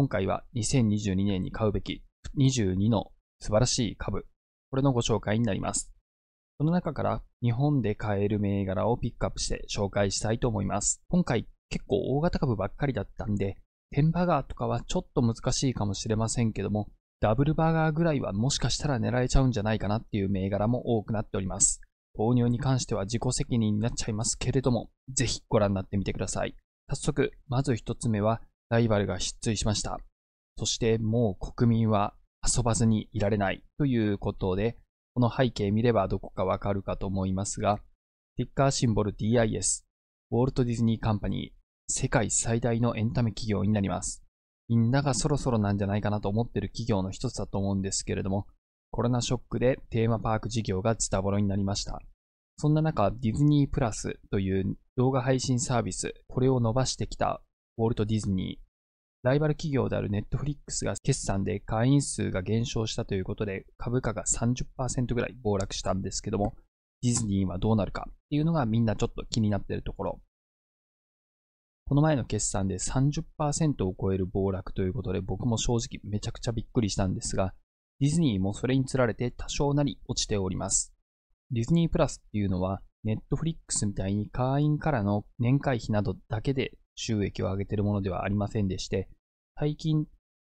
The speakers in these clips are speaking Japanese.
今回は2022年に買うべき22の素晴らしい株、これのご紹介になります。その中から日本で買える銘柄をピックアップして紹介したいと思います。今回結構大型株ばっかりだったんで、テンバガーとかはちょっと難しいかもしれませんけども、ダブルバーガーぐらいはもしかしたら狙えちゃうんじゃないかなっていう銘柄も多くなっております。購入に関しては自己責任になっちゃいますけれども、ぜひご覧になってみてください。早速、まず一つ目はライバルが失墜しました。そしてもう国民は遊ばずにいられないということで、この背景見ればどこかわかるかと思いますが、ティッカーシンボル DIS、ウォルト・ディズニー・カンパニー、世界最大のエンタメ企業になります。みんながそろそろなんじゃないかなと思ってる企業の一つだと思うんですけれども、コロナショックでテーマパーク事業がズタボロになりました。そんな中、ディズニープラスという動画配信サービス、これを伸ばしてきたウォルト・ディズニー、ライバル企業であるネットフリックスが決算で会員数が減少したということで株価が30%ぐらい暴落したんですけども、ディズニーはどうなるかっていうのがみんなちょっと気になってるところ。この前の決算で30%を超える暴落ということで僕も正直めちゃくちゃびっくりしたんですが、ディズニーもそれにつられて多少なり落ちております。ディズニープラスっていうのはネットフリックスみたいに会員からの年会費などだけで収益を上げているものではありませんでして、最近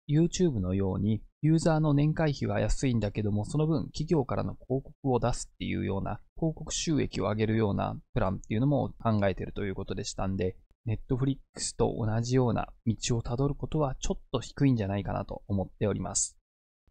YouTube のようにユーザーの年会費は安いんだけども、その分企業からの広告を出すっていうような、広告収益を上げるようなプランっていうのも考えているということでしたんで、Netflix と同じような道をたどることはちょっと低いんじゃないかなと思っております。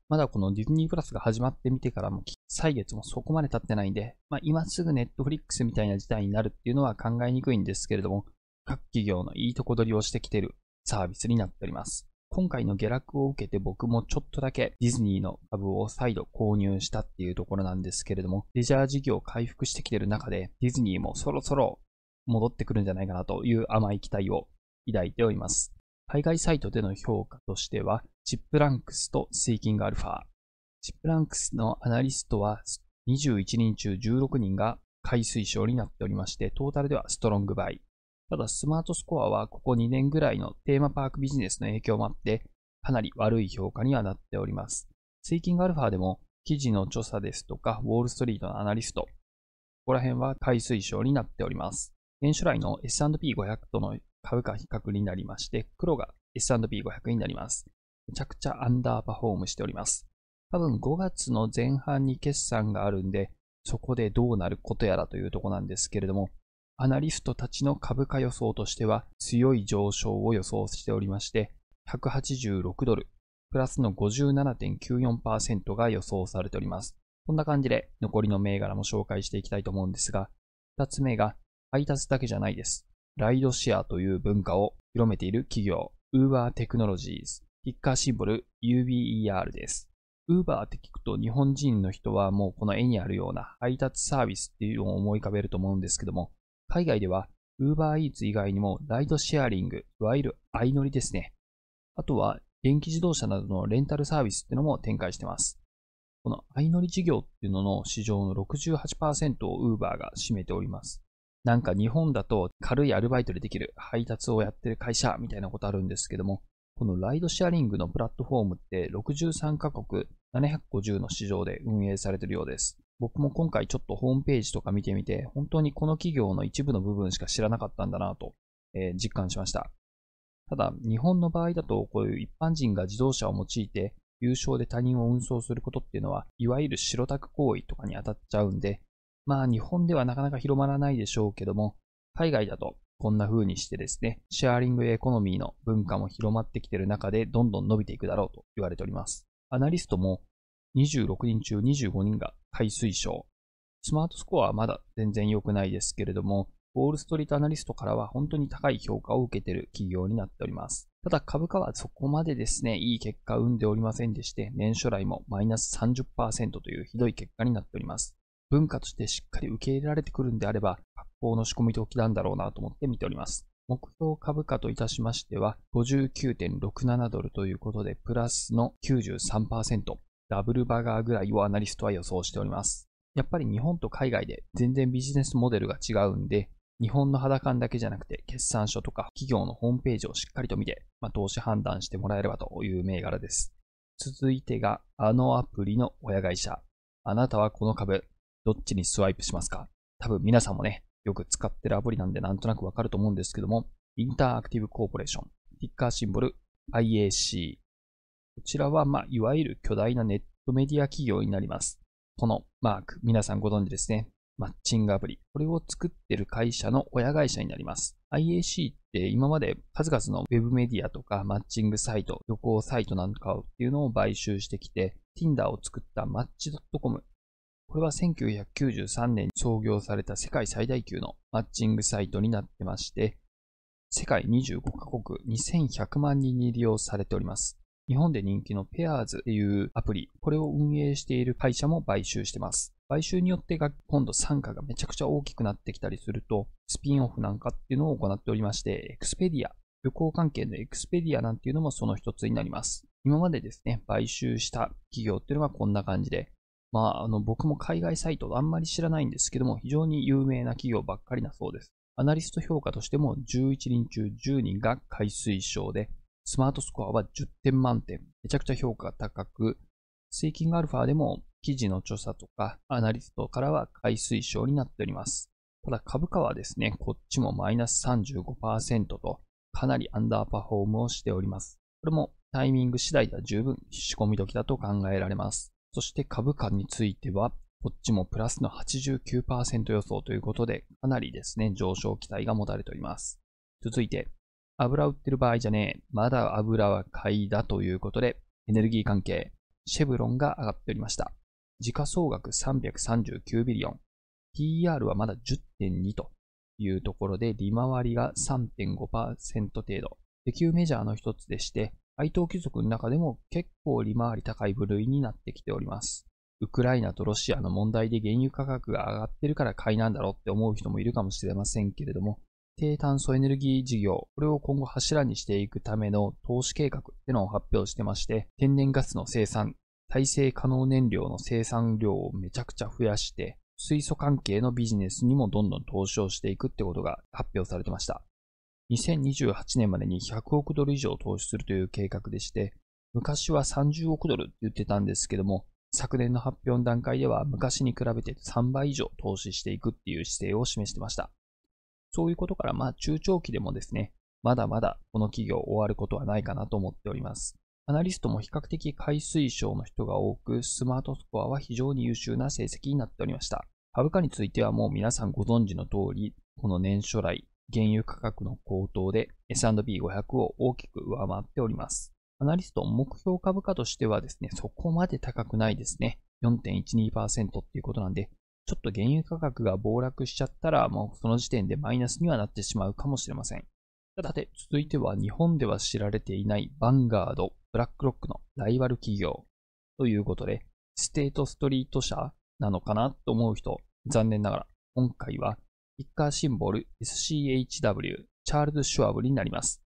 まだこのディズニープラスが始まってみてからも、歳月もそこまで経ってないんで、まあ、今すぐ Netflix みたいな事態になるっていうのは考えにくいんですけれども、各企業のいいとこ取りをしてきているサービスになっております。今回の下落を受けて僕もちょっとだけディズニーの株を再度購入したっていうところなんですけれども、レジャー事業回復してきている中で、ディズニーもそろそろ戻ってくるんじゃないかなという甘い期待を抱いております。海外サイトでの評価としては、チップランクスとスイキングアルファ。チップランクスのアナリストは21人中16人が海水推になっておりまして、トータルではストロングバイ。ただスマートスコアはここ2年ぐらいのテーマパークビジネスの影響もあって、かなり悪い評価にはなっております。スイキングアルファでも記事の著者ですとか、ウォールストリートのアナリスト、ここら辺は買い推奨になっております。原初来の S&P500 との株価比較になりまして、黒が S&P500 になります。めちゃくちゃアンダーパフォームしております。多分5月の前半に決算があるんで、そこでどうなることやらというとこなんですけれども、アナリストたちの株価予想としては強い上昇を予想しておりまして、186ドル、プラスの57.94%が予想されております。こんな感じで残りの銘柄も紹介していきたいと思うんですが、二つ目が配達だけじゃないです。ライドシェアという文化を広めている企業、Uber Technologies、ピッカーシンボル UBER です。Uber って聞くと日本人の人はもうこの絵にあるような配達サービスっていうのを思い浮かべると思うんですけども、海外では UberEats 以外にもライドシェアリング、いわゆる相乗りですね。あとは電気自動車などのレンタルサービスっていうのも展開してます。この相乗り事業っていうのの市場の68%を Uber が占めております。なんか日本だと軽いアルバイトでできる配達をやってる会社みたいなことあるんですけども、このライドシェアリングのプラットフォームって63カ国750の市場で運営されているようです。僕も今回ちょっとホームページとか見てみて、本当にこの企業の一部の部分しか知らなかったんだなと、えー、実感しました。ただ、日本の場合だと、こういう一般人が自動車を用いて、有償で他人を運送することっていうのは、いわゆる白タク行為とかに当たっちゃうんで、まあ日本ではなかなか広まらないでしょうけども、海外だとこんな風にしてですね、シェアリングエコノミーの文化も広まってきてる中で、どんどん伸びていくだろうと言われております。アナリストも26人中25人が海水症。スマートスコアはまだ全然良くないですけれども、ウォールストリートアナリストからは本当に高い評価を受けている企業になっております。ただ株価はそこまでですね、いい結果を生んでおりませんでして、年初来もマイナス30%というひどい結果になっております。文化としてしっかり受け入れられてくるんであれば、発行の仕込み時なんだろうなと思って見ております。目標株価といたしましては、59.67ドルということで、プラスの93%。ダブルバーガーぐらいをアナリストは予想しております。やっぱり日本と海外で全然ビジネスモデルが違うんで、日本の肌感だけじゃなくて、決算書とか企業のホームページをしっかりと見て、まあ、投資判断してもらえればという銘柄です。続いてが、あのアプリの親会社。あなたはこの株、どっちにスワイプしますか多分皆さんもね、よく使ってるアプリなんでなんとなくわかると思うんですけども、インターアクティブコーポレーション、ティッカーシンボル IAC。こちらは、まあ、いわゆる巨大なネットメディア企業になります。このマーク、皆さんご存知ですね。マッチングアプリ。これを作ってる会社の親会社になります。IAC って今まで数々の Web メディアとかマッチングサイト、旅行サイトなんかっていうのを買収してきて、Tinder を作ったマッチ .com。これは1993年に創業された世界最大級のマッチングサイトになってまして、世界25カ国2100万人に利用されております。日本で人気のペアーズっていうアプリ、これを運営している会社も買収してます。買収によってが今度参加がめちゃくちゃ大きくなってきたりすると、スピンオフなんかっていうのを行っておりまして、エクスペディア、旅行関係のエクスペディアなんていうのもその一つになります。今までですね、買収した企業っていうのはこんな感じで、まあ、あの、僕も海外サイトあんまり知らないんですけども、非常に有名な企業ばっかりなそうです。アナリスト評価としても11人中10人が海水症で、スマートスコアは10点満点。めちゃくちゃ評価が高く、スイキングアルファでも記事の著者とかアナリストからは買い推奨になっております。ただ株価はですね、こっちもマイナス35%とかなりアンダーパフォームをしております。これもタイミング次第では十分仕込み時だと考えられます。そして株価については、こっちもプラスの89%予想ということで、かなりですね、上昇期待が持たれております。続いて、油売ってる場合じゃねえ。まだ油は買いだということで、エネルギー関係、シェブロンが上がっておりました。時価総額339ビリオン。PR はまだ10.2というところで、利回りが3.5%程度。石油メジャーの一つでして、配当貴族の中でも結構利回り高い部類になってきております。ウクライナとロシアの問題で原油価格が上がってるから買いなんだろうって思う人もいるかもしれませんけれども、低炭素エネルギー事業、これを今後柱にしていくための投資計画っていうのを発表してまして、天然ガスの生産、再生可能燃料の生産量をめちゃくちゃ増やして、水素関係のビジネスにもどんどん投資をしていくってことが発表されてました。2028年までに100億ドル以上投資するという計画でして、昔は30億ドルって言ってたんですけども、昨年の発表の段階では昔に比べて3倍以上投資していくっていう姿勢を示してました。そういうことから、まあ、中長期でもですね、まだまだこの企業終わることはないかなと思っております。アナリストも比較的海水省の人が多く、スマートスコアは非常に優秀な成績になっておりました。株価についてはもう皆さんご存知の通り、この年初来、原油価格の高騰で S&P500 を大きく上回っております。アナリスト目標株価としてはですね、そこまで高くないですね。4.12%っていうことなんで、ちょっと原油価格が暴落しちゃったら、もうその時点でマイナスにはなってしまうかもしれません。さて、続いては日本では知られていないバンガード、ブラックロックのライバル企業ということで、ステートストリート社なのかなと思う人、残念ながら、今回はピッカーシンボル SCHW、チャールズ・シュワブになります。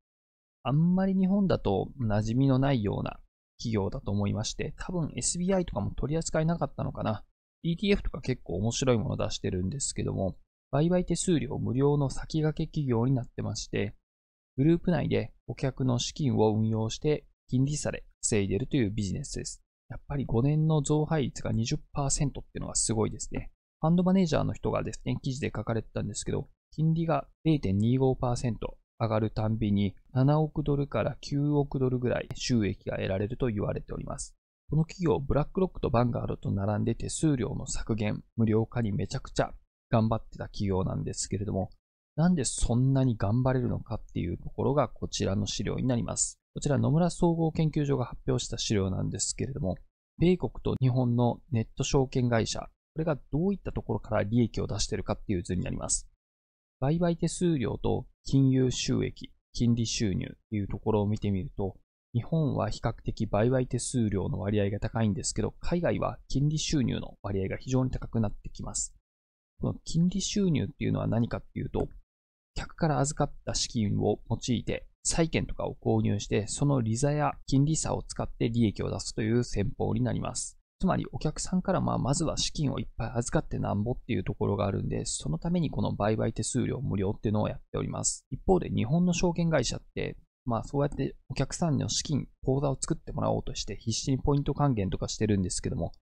あんまり日本だと馴染みのないような企業だと思いまして、多分 SBI とかも取り扱いなかったのかな。ETF とか結構面白いもの出してるんですけども、売買手数料無料の先駆け企業になってまして、グループ内で顧客の資金を運用して金利差で防いでるというビジネスです。やっぱり5年の増配率が20%っていうのがすごいですね。ファンドマネージャーの人がですね、記事で書かれてたんですけど、金利が0.25%上がるたんびに7億ドルから9億ドルぐらい収益が得られると言われております。この企業、ブラックロックとバンガードと並んで手数料の削減、無料化にめちゃくちゃ頑張ってた企業なんですけれども、なんでそんなに頑張れるのかっていうところがこちらの資料になります。こちら野村総合研究所が発表した資料なんですけれども、米国と日本のネット証券会社、これがどういったところから利益を出しているかっていう図になります。売買手数料と金融収益、金利収入っていうところを見てみると、日本は比較的売買手数料の割合が高いんですけど、海外は金利収入の割合が非常に高くなってきます。この金利収入っていうのは何かっていうと、客から預かった資金を用いて債券とかを購入して、その利差や金利差を使って利益を出すという戦法になります。つまりお客さんからまあまずは資金をいっぱい預かってなんぼっていうところがあるんで、そのためにこの売買手数料無料っていうのをやっております。一方で日本の証券会社ってまあそうやってお客さんの資金、口座を作ってもらおうとして必死にポイント還元とかしてるんですけども、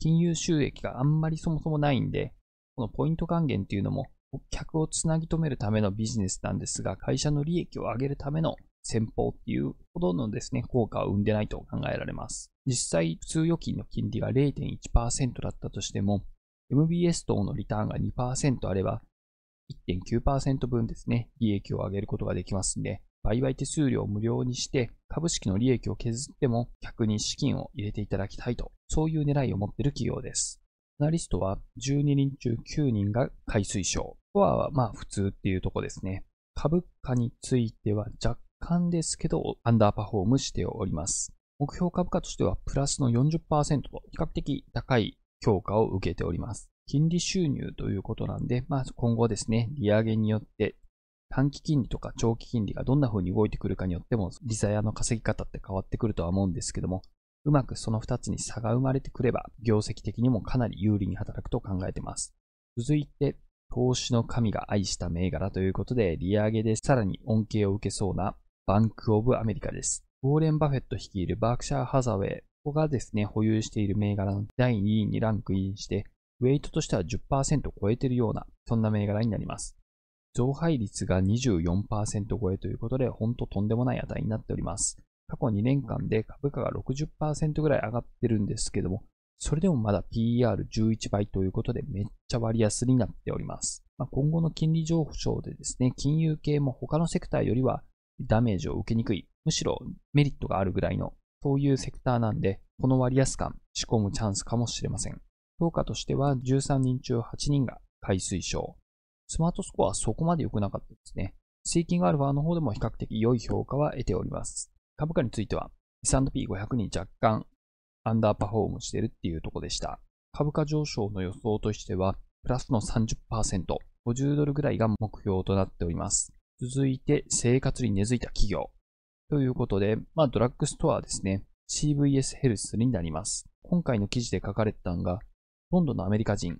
金融収益があんまりそもそもないんで、このポイント還元っていうのも、客をつなぎ止めるためのビジネスなんですが、会社の利益を上げるための戦法っていうほどのですね、効果を生んでないと考えられます。実際、普通預金の金利が0.1%だったとしても、MBS 等のリターンが2%あれば、1.9%分ですね、利益を上げることができますんで、売買手数料を無料にして、株式の利益を削っても客に資金を入れていただきたいと、そういう狙いを持っている企業です。アナリストは12人中9人が買い推奨。コアはまあ普通っていうとこですね。株価については若干ですけど、アンダーパフォームしております。目標株価としてはプラスの40%と比較的高い評価を受けております。金利収入ということなんで、まあ、今後ですね、利上げによって短期金利とか長期金利がどんな風に動いてくるかによっても、リザヤの稼ぎ方って変わってくるとは思うんですけども、うまくその2つに差が生まれてくれば、業績的にもかなり有利に働くと考えてます。続いて、投資の神が愛した銘柄ということで、利上げでさらに恩恵を受けそうなバンクオブアメリカです。ウォーレン・バフェット率いるバークシャー・ハザウェイ、ここがですね、保有している銘柄の第2位にランクインして、ウェイトとしては10%を超えているような、そんな銘柄になります。増配率が24%超えということで、ほんととんでもない値になっております。過去2年間で株価が60%ぐらい上がってるんですけども、それでもまだ PER11 倍ということで、めっちゃ割安になっております。まあ、今後の金利上昇でですね、金融系も他のセクターよりはダメージを受けにくい、むしろメリットがあるぐらいの、そういうセクターなんで、この割安感、仕込むチャンスかもしれません。評価としては13人中8人が買い推奨。スマートスコアはそこまで良くなかったですね。税金アルファの方でも比較的良い評価は得ております。株価については S&P500 に若干アンダーパフォームしてるっていうところでした。株価上昇の予想としては、プラスの30%、50ドルぐらいが目標となっております。続いて、生活に根付いた企業。ということで、まあ、ドラッグストアですね。CVS ヘルスになります。今回の記事で書かれてたのが、ほとんどのアメリカ人、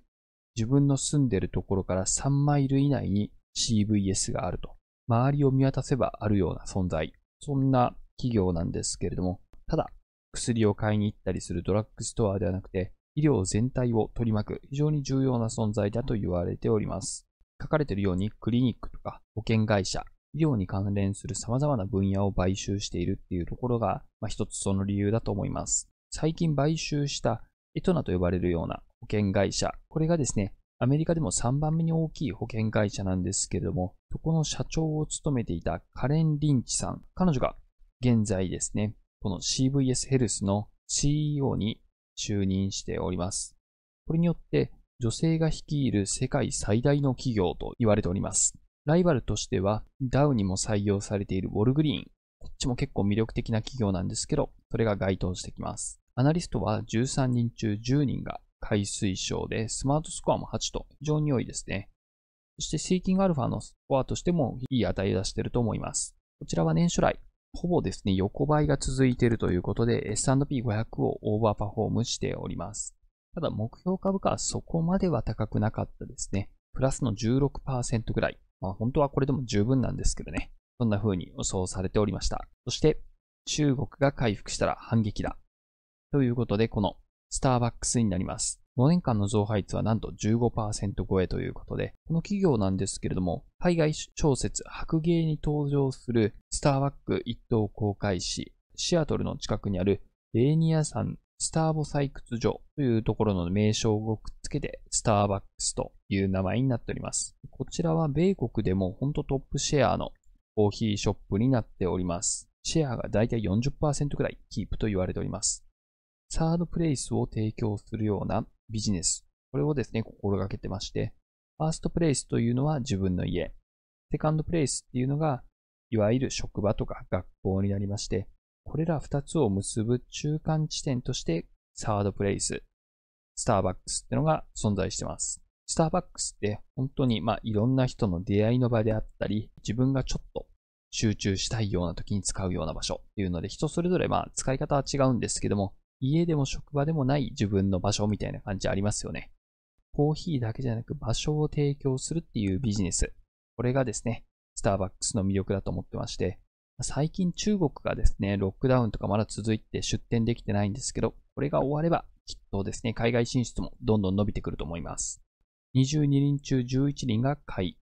自分の住んでるところから3マイル以内に CVS があると。周りを見渡せばあるような存在。そんな企業なんですけれども、ただ、薬を買いに行ったりするドラッグストアではなくて、医療全体を取り巻く非常に重要な存在だと言われております。書かれているようにクリニックとか保険会社、医療に関連する様々な分野を買収しているっていうところが、まあ、一つその理由だと思います。最近買収したエトナと呼ばれるような保険会社。これがですね、アメリカでも3番目に大きい保険会社なんですけれども、そこの社長を務めていたカレン・リンチさん。彼女が現在ですね、この CVS ヘルスの CEO に就任しております。これによって、女性が率いる世界最大の企業と言われております。ライバルとしては、ダウにも採用されているウォルグリーン。こっちも結構魅力的な企業なんですけど、それが該当してきます。アナリストは13人中10人が海水賞で、スマートスコアも8と非常に良いですね。そして、シーキングアルファのスコアとしてもいい値を出していると思います。こちらは年初来、ほぼですね、横ばいが続いているということで、S&P500 をオーバーパフォームしております。ただ、目標株価はそこまでは高くなかったですね。プラスの16%ぐらい。まあ、本当はこれでも十分なんですけどね。そんな風に予想されておりました。そして、中国が回復したら反撃だ。ということで、このスターバックスになります。5年間の増配率はなんと15%超えということで、この企業なんですけれども、海外小説白芸に登場するスターバック一等公開誌、シアトルの近くにあるレーニア山スターボ採掘所というところの名称をくっつけて、スターバックスという名前になっております。こちらは米国でもほんとトップシェアのコーヒーショップになっております。シェアがだいたい40%くらいキープと言われております。サードプレイスを提供するようなビジネス。これをですね、心がけてまして、ファーストプレイスというのは自分の家。セカンドプレイスっていうのが、いわゆる職場とか学校になりまして、これら二つを結ぶ中間地点としてサードプレイス、スターバックスってのが存在してます。スターバックスって本当にまあいろんな人の出会いの場であったり、自分がちょっと集中したいような時に使うような場所っていうので、人それぞれまあ使い方は違うんですけども、家でも職場でもない自分の場所みたいな感じありますよね。コーヒーだけじゃなく場所を提供するっていうビジネス。これがですね、スターバックスの魅力だと思ってまして、最近中国がですね、ロックダウンとかまだ続いて出店できてないんですけど、これが終わればきっとですね、海外進出もどんどん伸びてくると思います。22人中11人が買い、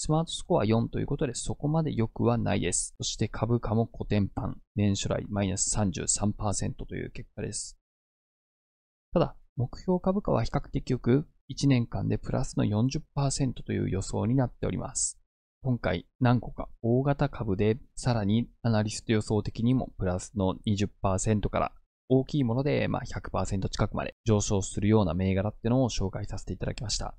スマートスコア4ということでそこまで良くはないです。そして株価も古典版、年初来マイナス33%という結果です。ただ、目標株価は比較的よく、1年間でプラスの40%という予想になっております。今回何個か大型株で、さらにアナリスト予想的にもプラスの20%から大きいもので、まあ、100%近くまで上昇するような銘柄ってのを紹介させていただきました。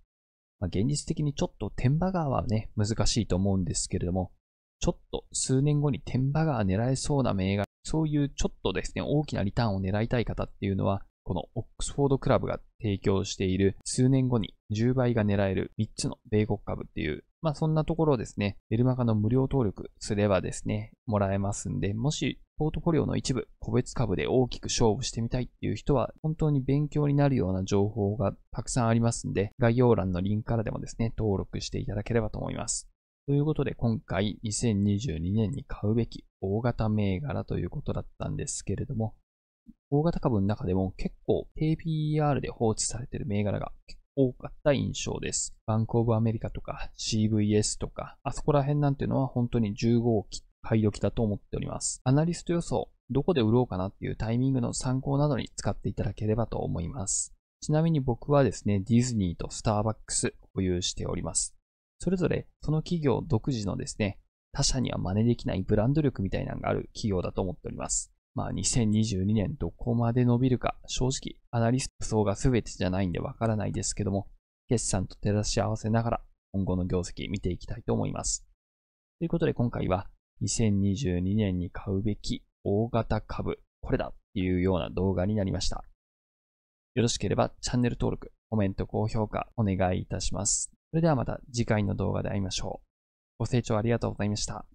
まあ、現実的にちょっと天馬川はね、難しいと思うんですけれども、ちょっと数年後に天馬川狙えそうな銘柄、そういうちょっとですね、大きなリターンを狙いたい方っていうのは、このオックスフォードクラブが提供している数年後に10倍が狙える3つの米国株っていうまあそんなところですね、メルマガの無料登録すればですね、もらえますんで、もしポートフォリオの一部、個別株で大きく勝負してみたいっていう人は、本当に勉強になるような情報がたくさんありますんで、概要欄のリンクからでもですね、登録していただければと思います。ということで、今回2022年に買うべき大型銘柄ということだったんですけれども、大型株の中でも結構 KPR で放置されている銘柄が結多かった印象です。バンクオブアメリカとか CVS とか、あそこら辺なんていうのは本当に15号機、買い時だと思っております。アナリスト予想、どこで売ろうかなっていうタイミングの参考などに使っていただければと思います。ちなみに僕はですね、ディズニーとスターバックス保有しております。それぞれその企業独自のですね、他社には真似できないブランド力みたいなのがある企業だと思っております。まあ、2022年どこまで伸びるか、正直、アナリスト層が全てじゃないんでわからないですけども、決算と照らし合わせながら、今後の業績見ていきたいと思います。ということで今回は、2022年に買うべき大型株、これだっていうような動画になりました。よろしければチャンネル登録、コメント、高評価お願いいたします。それではまた次回の動画で会いましょう。ご清聴ありがとうございました。